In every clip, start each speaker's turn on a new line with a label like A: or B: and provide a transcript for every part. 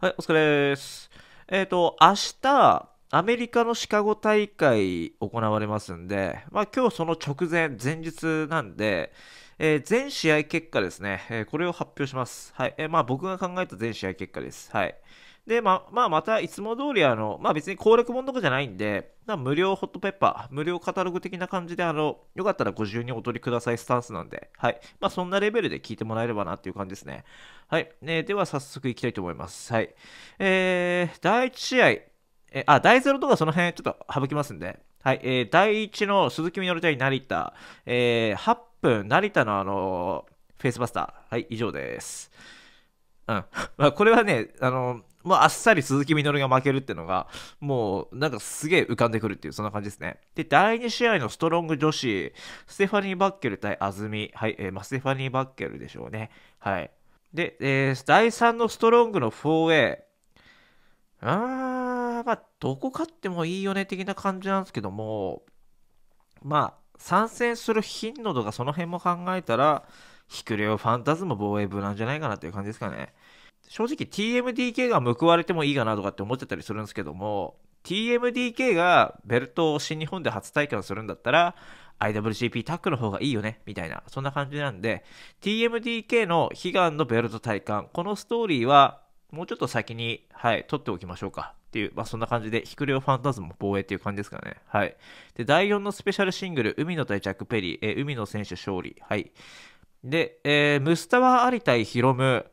A: はい、お疲れです。えっ、ー、と、明日、アメリカのシカゴ大会行われますんで、まあ今日その直前、前日なんで、えー、全試合結果ですね、えー、これを発表します。はい、えー、まあ僕が考えた全試合結果です。はい。で、まあ、まあ、またいつも通りあの、まあ別に攻略本とかじゃないんで、無料ホットペッパー、無料カタログ的な感じで、あの、よかったらご自由にお取りくださいスタンスなんで、はい。まあそんなレベルで聞いてもらえればなっていう感じですね。はい。ね、では早速いきたいと思います。はい。えー、第1試合、えあ、第0とかその辺ちょっと省きますんで、はい。えー、第1の鈴木みのる対成田、えー、8分、成田のあの、フェイスバスター。はい、以上です。うん。まあ、これはね、あの、まあ、あっさり鈴木みのるが負けるっていうのが、もう、なんかすげえ浮かんでくるっていう、そんな感じですね。で、第2試合のストロング女子、ステファニー・バッケル対安住。はい、えー、まあ、ステファニー・バッケルでしょうね。はい。で、えー、第3のストロングの 4A。あー、まあ、どこ勝ってもいいよね、的な感じなんですけども、まあ、参戦する頻度とかその辺も考えたら、ヒクレオ・ファンタズム防衛部なんじゃないかなという感じですかね。正直 TMDK が報われてもいいかなとかって思ってたりするんですけども TMDK がベルトを新日本で初体験するんだったら IWGP タックの方がいいよねみたいなそんな感じなんで TMDK の悲願のベルト体感このストーリーはもうちょっと先に、はい、取っておきましょうかっていう、まあ、そんな感じで、ヒクレオファンタズム防衛っていう感じですかね。はい。で、第4のスペシャルシングル、海野対ジャック・ペリー、え海野選手勝利。はい。で、えー、ムスタワ・アリ対ヒロム。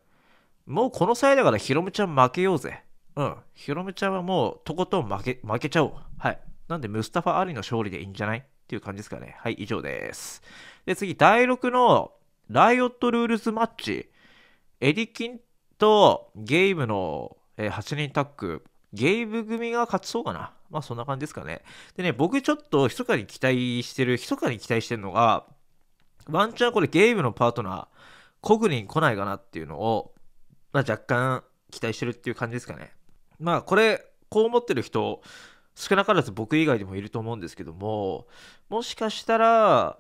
A: もうこの際だからヒロムちゃん負けようぜ。うん。ヒロムちゃんはもうとことん負け、負けちゃおう。はい。なんでムスタファ・アリの勝利でいいんじゃないっていう感じですかね。はい、以上です。で、次、第6のライオットルールズマッチ。エリキンとゲームの、えー、8人タッグ。ゲイブ組が勝ちそうかな。まあそんな感じですかね。でね、僕ちょっと密かに期待してる、密かに期待してるのが、ワンチャンこれゲームのパートナー、コグリン来ないかなっていうのを、まあ、若干期待してるっていう感じですかね。まあこれ、こう思ってる人、少なからず僕以外でもいると思うんですけども、もしかしたら、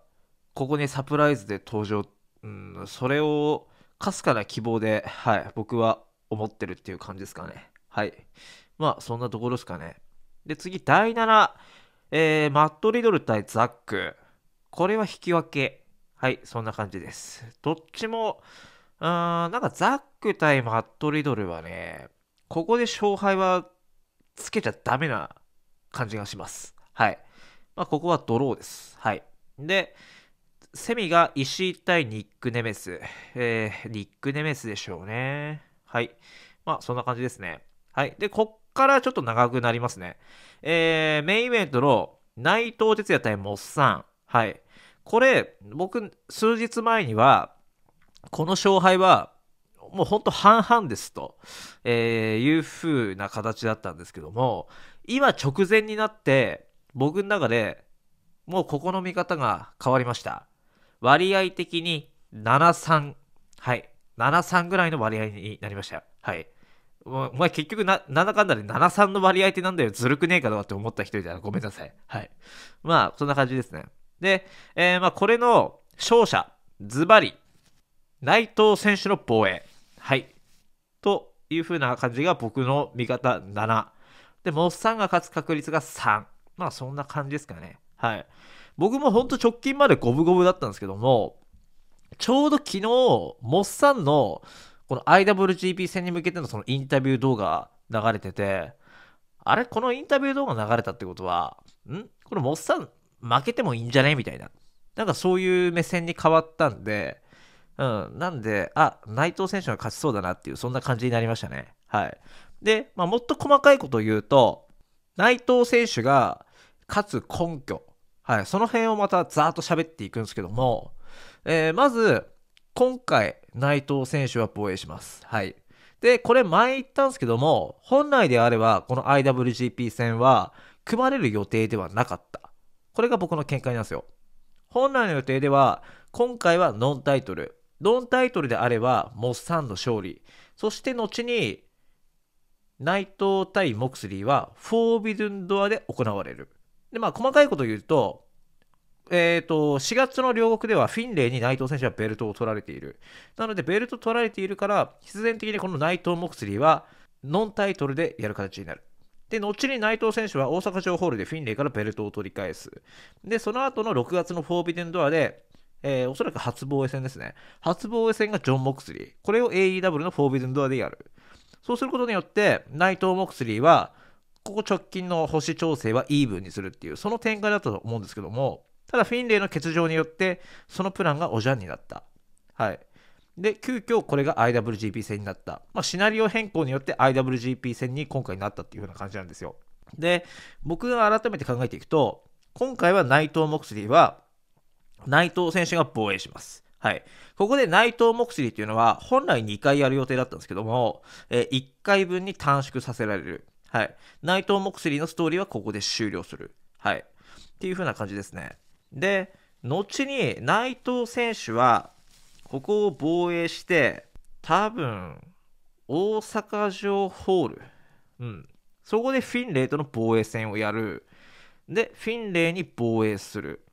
A: ここにサプライズで登場、うん、それをかすかな希望で、はい、僕は思ってるっていう感じですかね。はい。まあそんなところですかね。で、次、第7、えー、マット・リドル対ザック。これは引き分け。はい、そんな感じです。どっちも、なんかザック対マット・リドルはね、ここで勝敗はつけちゃダメな感じがします。はい。まあ、ここはドローです。はい。で、セミが石井対ニック・ネメス。えー、ニック・ネメスでしょうね。はい。まあ、そんな感じですね。はい。で、こっからちょっと長くなりますね。えー、メインイベントの内藤哲也対モッサン。はい。これ、僕、数日前には、この勝敗は、もうほんと半々ですと、えー、いう風な形だったんですけども、今直前になって、僕の中でもうここの見方が変わりました。割合的に7-3、はい、7-3ぐらいの割合になりました。はい。お前結局な、なんだかんだで7-3の割合ってなんだよ、ずるくねえかとかって思った人いたらごめんなさい。はい。まあ、そんな感じですね。で、えー、まあ、これの勝者、ズバリ、内藤選手の防衛。はい。というふうな感じが僕の見方7。で、モッサンが勝つ確率が3。まあそんな感じですかね。はい。僕もほんと直近まで五分五分だったんですけども、ちょうど昨日、モッサンのこの IWGP 戦に向けてのそのインタビュー動画流れてて、あれこのインタビュー動画流れたってことは、んこれモッサン負けてもいいんじゃねみたいな。なんかそういう目線に変わったんで、うん、なんで、あ、内藤選手が勝ちそうだなっていう、そんな感じになりましたね。はい。で、まあ、もっと細かいことを言うと、内藤選手が勝つ根拠、はい、その辺をまたざーっと喋っていくんですけども、えー、まず、今回、内藤選手は防衛します。はい。で、これ前言ったんですけども、本来であれば、この IWGP 戦は、組まれる予定ではなかった。これが僕の見解なんですよ。本来の予定では、今回はノンタイトル、ノンタイトルであれば、モッサンの勝利。そして後に、ナイト対モクスリーは、フォービドゥンドアで行われる。で、まあ、細かいことを言うと、えっ、ー、と、4月の両国ではフィンレイに内藤選手はベルトを取られている。なので、ベルト取られているから、必然的にこの内藤モクスリーは、ノンタイトルでやる形になる。で、後に内藤選手は大阪城ホールでフィンレイからベルトを取り返す。で、その後の6月のフォービデンドアで、えー、おそらく初防衛戦ですね。初防衛戦がジョン・モクスリー。これを AEW のフォービズンドアでやる。そうすることによって、内藤モクスリーは、ここ直近の星調整はイーブンにするっていう、その展開だったと思うんですけども、ただフィンレイの欠場によって、そのプランがおじゃんになった。はい。で、急遽これが IWGP 戦になった。まあ、シナリオ変更によって IWGP 戦に今回なったっていううな感じなんですよ。で、僕が改めて考えていくと、今回は内藤モクスリーは、内藤選手が防衛します。はい。ここで内藤モクシリというのは、本来2回やる予定だったんですけども、え1回分に短縮させられる。はい。内藤モクシリのストーリーはここで終了する。はい。っていう風な感じですね。で、後に内藤選手は、ここを防衛して、多分、大阪城ホール。うん。そこでフィンレイとの防衛戦をやる。で、フィンレイに防衛する。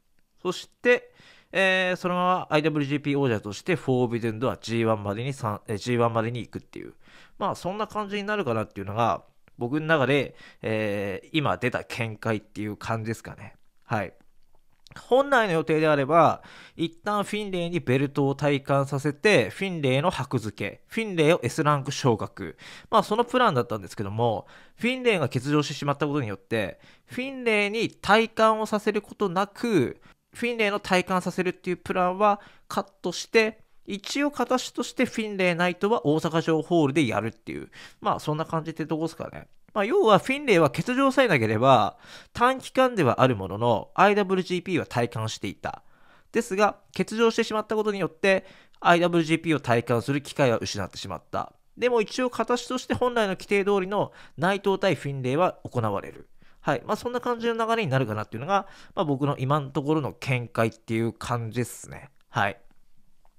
A: そして、えー、そのまま IWGP 王者としてフォービデンドは G1 までに、G1 までに行くっていう。まあ、そんな感じになるかなっていうのが、僕の中で、えー、今出た見解っていう感じですかね。はい。本来の予定であれば、一旦フィンレイにベルトを体感させて、フィンレイの箔付け、フィンレイを S ランク昇格。まあそのプランだったんですけども、フィンレイが欠場してしまったことによって、フィンレイに体感をさせることなく、フィンレイの体感させるっていうプランはカットして、一応形としてフィンレイナイトは大阪城ホールでやるっていう。まあそんな感じってどこですかね。まあ要はフィンレイは欠場さえなければ短期間ではあるものの IWGP は体感していた。ですが欠場してしまったことによって IWGP を体感する機会は失ってしまった。でも一応形として本来の規定通りの内藤対フィンレイは行われる。はい。まあ、そんな感じの流れになるかなっていうのが、まあ、僕の今のところの見解っていう感じですね。はい。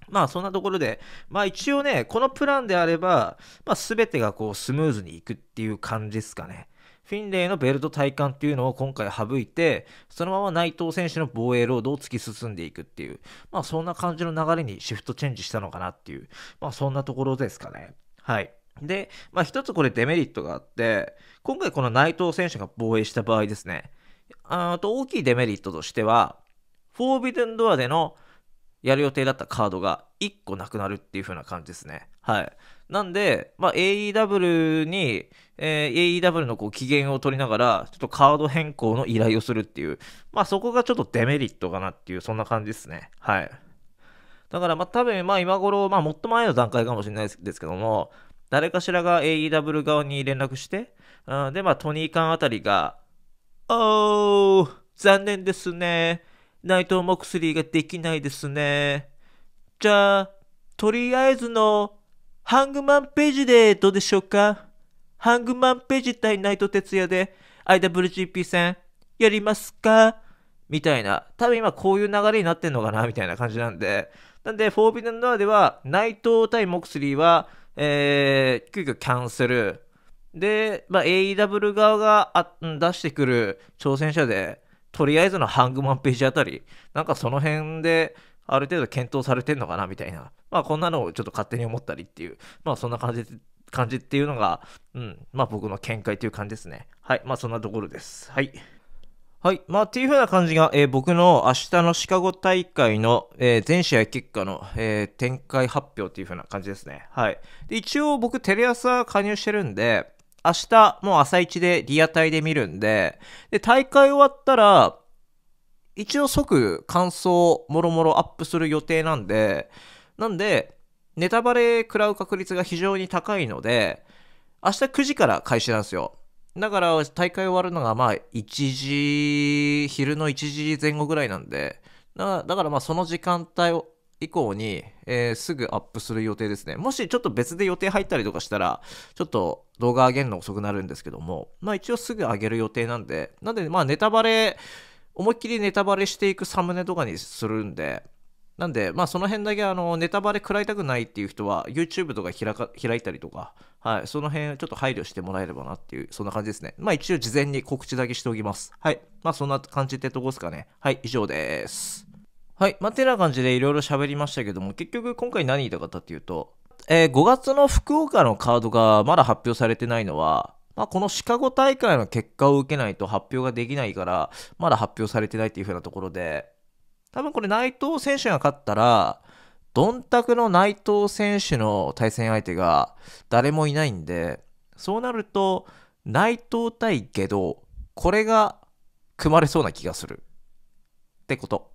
A: まあそんなところで、まあ一応ね、このプランであれば、まあべてがこうスムーズにいくっていう感じですかね。フィンレイのベルト体感っていうのを今回省いて、そのまま内藤選手の防衛ロードを突き進んでいくっていう、まあそんな感じの流れにシフトチェンジしたのかなっていう、まあそんなところですかね。はい。で、まあ、一つこれデメリットがあって、今回この内藤選手が防衛した場合ですね、あと大きいデメリットとしては、フォービデンドアでのやる予定だったカードが1個なくなるっていう風な感じですね。はい。なんで、まあ、AEW に、えー、AEW のこう機嫌を取りながら、ちょっとカード変更の依頼をするっていう、まあ、そこがちょっとデメリットかなっていう、そんな感じですね。はい。だから、まあ、多分、まあ、今頃、まあ、もっと前の段階かもしれないですけども、誰かしらが AEW 側に連絡して、うん、で、まあ、トニーカンあたりが、おー、残念ですね。内藤もモクスリーができないですね。じゃあ、とりあえずの、ハングマンページでどうでしょうかハングマンページ対ナイト哲也で IWGP 戦やりますかみたいな。多分今こういう流れになってんのかなみたいな感じなんで。なんで、フォービデンドアでは、内藤対モクスリーは、えー、急遽キャンセル。で、まあ、AEW 側があ出してくる挑戦者で、とりあえずのハングマンページあたり、なんかその辺で、ある程度検討されてんのかなみたいな。まあ、こんなのをちょっと勝手に思ったりっていう。まあ、そんな感じ、感じっていうのが、うん。まあ、僕の見解という感じですね。はい。まあ、そんなところです。はい。はい。まあ、っていう風な感じが、えー、僕の明日のシカゴ大会の、えー、全試合結果の、えー、展開発表っていう風な感じですね。はい。で、一応僕テレ朝加入してるんで、明日もう朝一でリアタイで見るんで、で、大会終わったら、一応即感想もろもろアップする予定なんで、なんで、ネタバレ食らう確率が非常に高いので、明日9時から開始なんですよ。だから大会終わるのがまあ1時、昼の1時前後ぐらいなんで、だからまあその時間帯以降に、えー、すぐアップする予定ですね。もしちょっと別で予定入ったりとかしたら、ちょっと動画上げるの遅くなるんですけども、まあ一応すぐ上げる予定なんで、なんでまあネタバレ、思いっきりネタバレしていくサムネとかにするんで、なんで、まあ、その辺だけあのネタバレ食らいたくないっていう人は YouTube とか開か開いたりとか、はい、その辺ちょっと配慮してもらえればなっていうそんな感じですねまあ一応事前に告知だけしておきますはいまあそんな感じってとこですかねはい以上ですはいまあてな感じでいろいろ喋りましたけども結局今回何言いたかったっていうと、えー、5月の福岡のカードがまだ発表されてないのはまあ、このシカゴ大会の結果を受けないと発表ができないから、まだ発表されてないっていう風なところで、多分これ内藤選手が勝ったら、どんたくの内藤選手の対戦相手が誰もいないんで、そうなると、内藤対ゲド、これが組まれそうな気がする。ってこと。